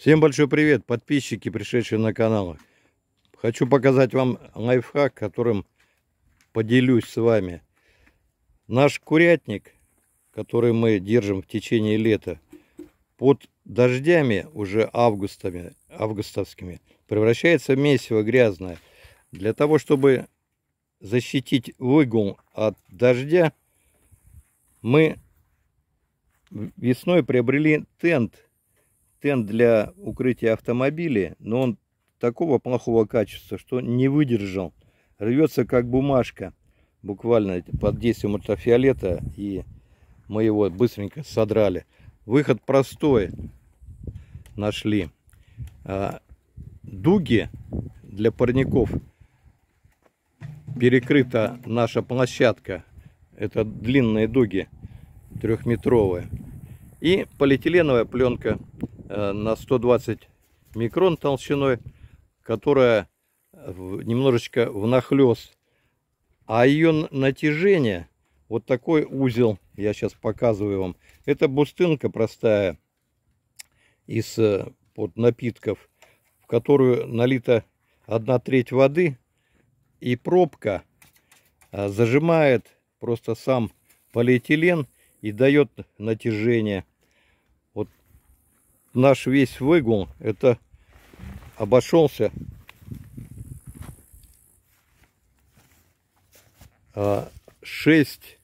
Всем большой привет, подписчики, пришедшие на канал. Хочу показать вам лайфхак, которым поделюсь с вами. Наш курятник, который мы держим в течение лета, под дождями уже августами, августовскими превращается в месиво грязное. Для того, чтобы защитить выгул от дождя, мы весной приобрели тент – тент для укрытия автомобиля, но он такого плохого качества, что не выдержал. Рвется как бумажка, буквально под действием ультрафиолета, и мы его быстренько содрали. Выход простой нашли. А, дуги для парников перекрыта наша площадка. Это длинные дуги трехметровые. И полиэтиленовая пленка Э, на 120 микрон толщиной, которая немножечко в нахлест, А ее натяжение, вот такой узел, я сейчас показываю вам, это бустынка простая из под э, напитков, в которую налита одна треть воды, и пробка э, зажимает просто сам полиэтилен и дает натяжение наш весь выгул это обошелся а, шесть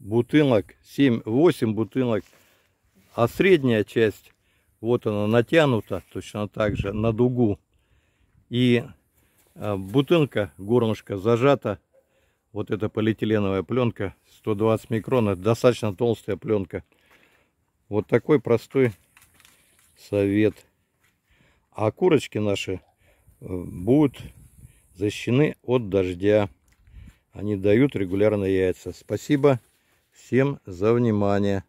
бутылок, 7-8 бутылок, а средняя часть, вот она натянута точно так же на дугу. И а, бутылка, горлышко зажата, вот эта полиэтиленовая пленка, 120 микрон, это достаточно толстая пленка. Вот такой простой совет. А курочки наши э, будут защищены от дождя. Они дают регулярно яйца. Спасибо всем за внимание.